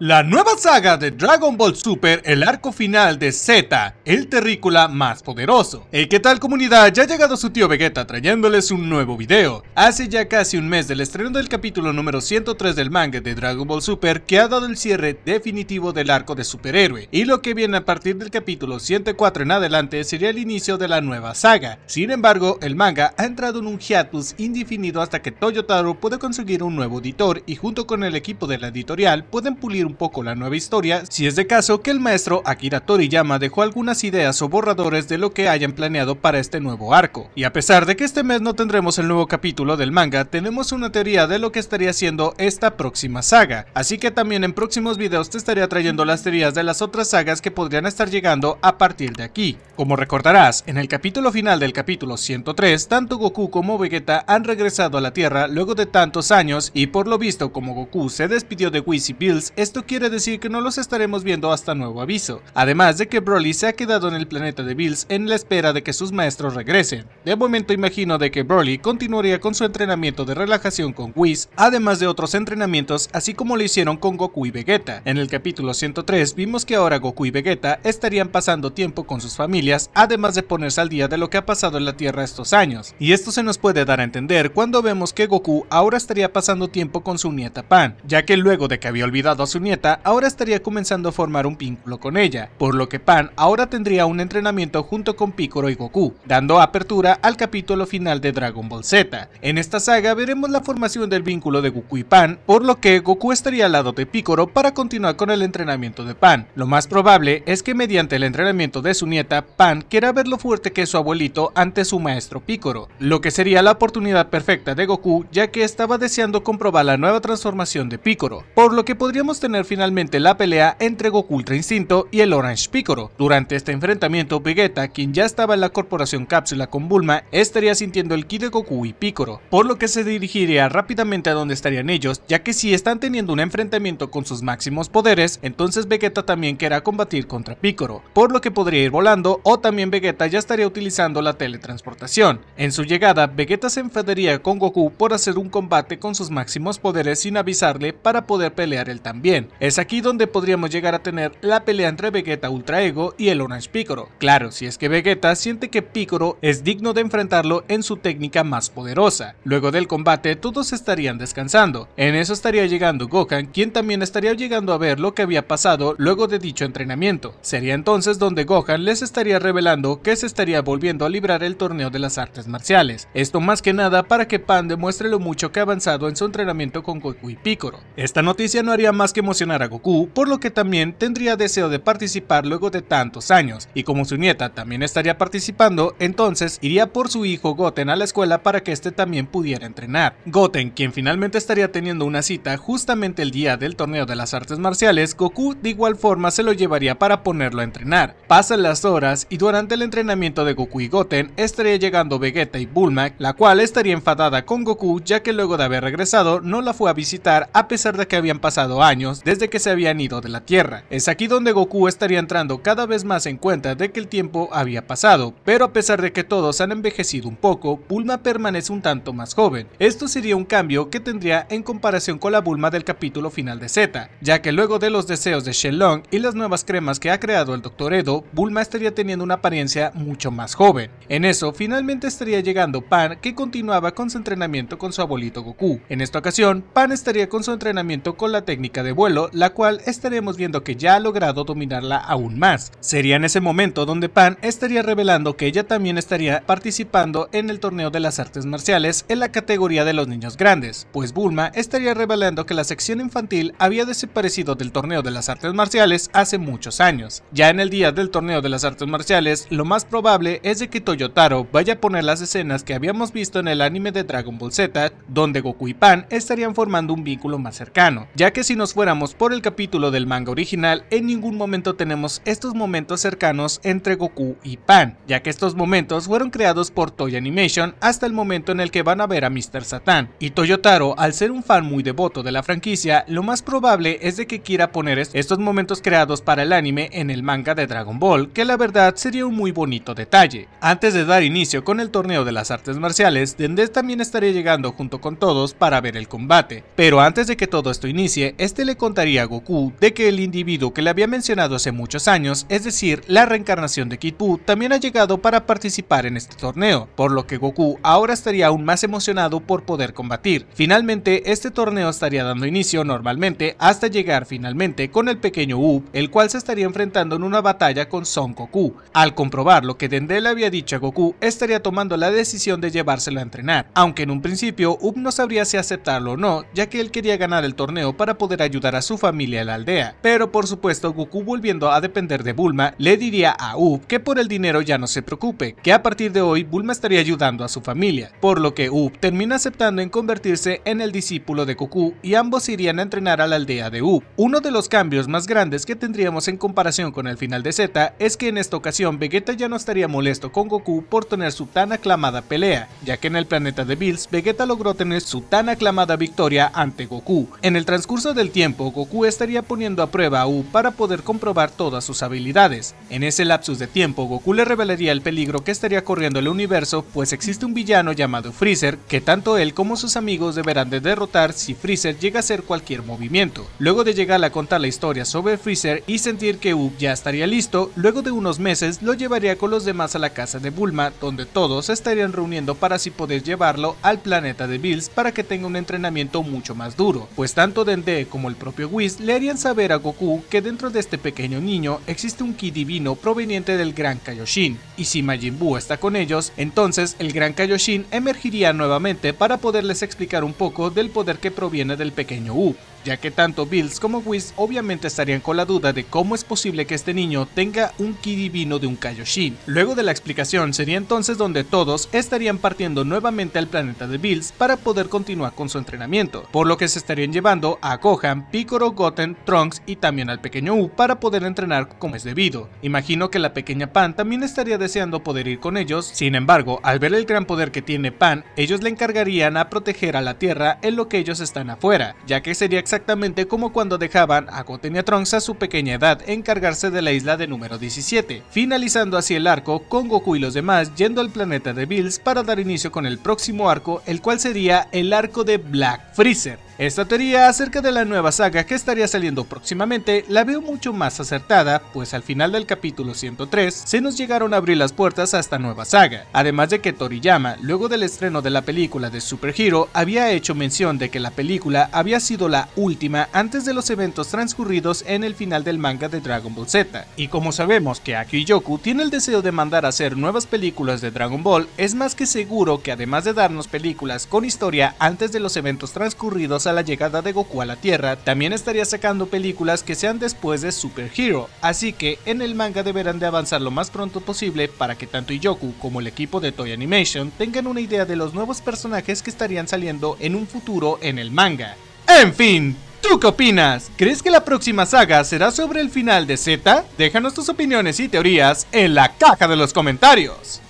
La nueva saga de Dragon Ball Super, el arco final de Z, el terrícola más poderoso. ¿Y ¿qué tal comunidad? Ya ha llegado su tío Vegeta trayéndoles un nuevo video. Hace ya casi un mes del estreno del capítulo número 103 del manga de Dragon Ball Super que ha dado el cierre definitivo del arco de superhéroe y lo que viene a partir del capítulo 104 en adelante sería el inicio de la nueva saga. Sin embargo, el manga ha entrado en un hiatus indefinido hasta que Toyotaro puede conseguir un nuevo editor y junto con el equipo de la editorial pueden pulir un poco la nueva historia, si es de caso que el maestro Akira Toriyama dejó algunas ideas o borradores de lo que hayan planeado para este nuevo arco. Y a pesar de que este mes no tendremos el nuevo capítulo del manga, tenemos una teoría de lo que estaría siendo esta próxima saga, así que también en próximos videos te estaré trayendo las teorías de las otras sagas que podrían estar llegando a partir de aquí. Como recordarás, en el capítulo final del capítulo 103, tanto Goku como Vegeta han regresado a la Tierra luego de tantos años y por lo visto como Goku se despidió de Whis y Bills, esto quiere decir que no los estaremos viendo hasta nuevo aviso, además de que Broly se ha quedado en el planeta de Bills en la espera de que sus maestros regresen. De momento imagino de que Broly continuaría con su entrenamiento de relajación con Whis, además de otros entrenamientos así como lo hicieron con Goku y Vegeta. En el capítulo 103 vimos que ahora Goku y Vegeta estarían pasando tiempo con sus familias, además de ponerse al día de lo que ha pasado en la Tierra estos años, y esto se nos puede dar a entender cuando vemos que Goku ahora estaría pasando tiempo con su nieta Pan, ya que luego de que había olvidado a su ahora estaría comenzando a formar un vínculo con ella, por lo que Pan ahora tendría un entrenamiento junto con Piccolo y Goku, dando apertura al capítulo final de Dragon Ball Z. En esta saga veremos la formación del vínculo de Goku y Pan, por lo que Goku estaría al lado de Piccolo para continuar con el entrenamiento de Pan. Lo más probable es que mediante el entrenamiento de su nieta, Pan quiera ver lo fuerte que es su abuelito ante su maestro Piccolo, lo que sería la oportunidad perfecta de Goku ya que estaba deseando comprobar la nueva transformación de Piccolo, por lo que podríamos tener finalmente la pelea entre Goku Ultra Instinto y el Orange Piccolo. Durante este enfrentamiento, Vegeta, quien ya estaba en la corporación cápsula con Bulma, estaría sintiendo el ki de Goku y Piccolo, por lo que se dirigiría rápidamente a donde estarían ellos, ya que si están teniendo un enfrentamiento con sus máximos poderes, entonces Vegeta también querrá combatir contra Piccolo, por lo que podría ir volando o también Vegeta ya estaría utilizando la teletransportación. En su llegada, Vegeta se enfadaría con Goku por hacer un combate con sus máximos poderes sin avisarle para poder pelear él también. Es aquí donde podríamos llegar a tener la pelea entre Vegeta Ultra Ego y el Orange Picoro. Claro, si es que Vegeta siente que Picoro es digno de enfrentarlo en su técnica más poderosa. Luego del combate todos estarían descansando. En eso estaría llegando Gohan, quien también estaría llegando a ver lo que había pasado luego de dicho entrenamiento. Sería entonces donde Gohan les estaría revelando que se estaría volviendo a librar el torneo de las artes marciales. Esto más que nada para que Pan demuestre lo mucho que ha avanzado en su entrenamiento con Goku y Piccolo. Esta noticia no haría más que emocionar a Goku, por lo que también tendría deseo de participar luego de tantos años, y como su nieta también estaría participando, entonces iría por su hijo Goten a la escuela para que este también pudiera entrenar. Goten, quien finalmente estaría teniendo una cita justamente el día del torneo de las artes marciales, Goku de igual forma se lo llevaría para ponerlo a entrenar. Pasan las horas y durante el entrenamiento de Goku y Goten estaría llegando Vegeta y Bulma, la cual estaría enfadada con Goku ya que luego de haber regresado no la fue a visitar a pesar de que habían pasado años desde que se habían ido de la Tierra. Es aquí donde Goku estaría entrando cada vez más en cuenta de que el tiempo había pasado, pero a pesar de que todos han envejecido un poco, Bulma permanece un tanto más joven. Esto sería un cambio que tendría en comparación con la Bulma del capítulo final de Z, ya que luego de los deseos de Shenlong y las nuevas cremas que ha creado el Dr. Edo, Bulma estaría teniendo una apariencia mucho más joven. En eso, finalmente estaría llegando Pan, que continuaba con su entrenamiento con su abuelito Goku. En esta ocasión, Pan estaría con su entrenamiento con la técnica de vuelo la cual estaremos viendo que ya ha logrado dominarla aún más. Sería en ese momento donde Pan estaría revelando que ella también estaría participando en el torneo de las artes marciales en la categoría de los niños grandes, pues Bulma estaría revelando que la sección infantil había desaparecido del torneo de las artes marciales hace muchos años. Ya en el día del torneo de las artes marciales, lo más probable es de que Toyotaro vaya a poner las escenas que habíamos visto en el anime de Dragon Ball Z, donde Goku y Pan estarían formando un vínculo más cercano, ya que si nos fuéramos por el capítulo del manga original, en ningún momento tenemos estos momentos cercanos entre Goku y Pan, ya que estos momentos fueron creados por Toy Animation hasta el momento en el que van a ver a Mr. Satan. Y Toyotaro, al ser un fan muy devoto de la franquicia, lo más probable es de que quiera poner estos momentos creados para el anime en el manga de Dragon Ball, que la verdad sería un muy bonito detalle. Antes de dar inicio con el torneo de las artes marciales, Dendez también estaría llegando junto con todos para ver el combate, pero antes de que todo esto inicie, este le contaría a Goku de que el individuo que le había mencionado hace muchos años, es decir, la reencarnación de Kid Buu, también ha llegado para participar en este torneo, por lo que Goku ahora estaría aún más emocionado por poder combatir. Finalmente, este torneo estaría dando inicio normalmente hasta llegar finalmente con el pequeño Up, el cual se estaría enfrentando en una batalla con Son Goku. Al comprobar lo que Dende había dicho a Goku, estaría tomando la decisión de llevárselo a entrenar, aunque en un principio Up no sabría si aceptarlo o no, ya que él quería ganar el torneo para poder ayudar a su familia a la aldea. Pero por supuesto Goku volviendo a depender de Bulma le diría a Up que por el dinero ya no se preocupe, que a partir de hoy Bulma estaría ayudando a su familia, por lo que Up termina aceptando en convertirse en el discípulo de Goku y ambos irían a entrenar a la aldea de Ub. Uno de los cambios más grandes que tendríamos en comparación con el final de Z es que en esta ocasión Vegeta ya no estaría molesto con Goku por tener su tan aclamada pelea, ya que en el planeta de Bills Vegeta logró tener su tan aclamada victoria ante Goku. En el transcurso del tiempo Goku estaría poniendo a prueba a U para poder comprobar todas sus habilidades. En ese lapsus de tiempo, Goku le revelaría el peligro que estaría corriendo el universo, pues existe un villano llamado Freezer, que tanto él como sus amigos deberán de derrotar si Freezer llega a hacer cualquier movimiento. Luego de llegar a contar la historia sobre Freezer y sentir que U ya estaría listo, luego de unos meses lo llevaría con los demás a la casa de Bulma, donde todos estarían reuniendo para si poder llevarlo al planeta de Bills para que tenga un entrenamiento mucho más duro, pues tanto Dende como el propio le harían saber a Goku que dentro de este pequeño niño existe un ki divino proveniente del Gran Kaioshin, y si Majin Buu está con ellos, entonces el Gran Kaioshin emergiría nuevamente para poderles explicar un poco del poder que proviene del pequeño U ya que tanto Bills como Whis obviamente estarían con la duda de cómo es posible que este niño tenga un ki divino de un Kaioshin. Luego de la explicación sería entonces donde todos estarían partiendo nuevamente al planeta de Bills para poder continuar con su entrenamiento, por lo que se estarían llevando a Gohan, Piccolo, Goten, Trunks y también al pequeño U para poder entrenar como es debido. Imagino que la pequeña Pan también estaría deseando poder ir con ellos, sin embargo, al ver el gran poder que tiene Pan, ellos le encargarían a proteger a la Tierra en lo que ellos están afuera, ya que sería exactamente como cuando dejaban a Goten y a Trunks a su pequeña edad encargarse de la isla de número 17, finalizando así el arco con Goku y los demás yendo al planeta de Bills para dar inicio con el próximo arco, el cual sería el arco de Black Freezer. Esta teoría acerca de la nueva saga que estaría saliendo próximamente la veo mucho más acertada, pues al final del capítulo 103 se nos llegaron a abrir las puertas a esta nueva saga, además de que Toriyama, luego del estreno de la película de Super Hero, había hecho mención de que la película había sido la última antes de los eventos transcurridos en el final del manga de Dragon Ball Z, y como sabemos que Yoku tiene el deseo de mandar a hacer nuevas películas de Dragon Ball, es más que seguro que además de darnos películas con historia antes de los eventos transcurridos la llegada de Goku a la Tierra, también estaría sacando películas que sean después de Super Hero, así que en el manga deberán de avanzar lo más pronto posible para que tanto Iyoku como el equipo de Toy Animation tengan una idea de los nuevos personajes que estarían saliendo en un futuro en el manga. En fin, ¿Tú qué opinas? ¿Crees que la próxima saga será sobre el final de Z? Déjanos tus opiniones y teorías en la caja de los comentarios.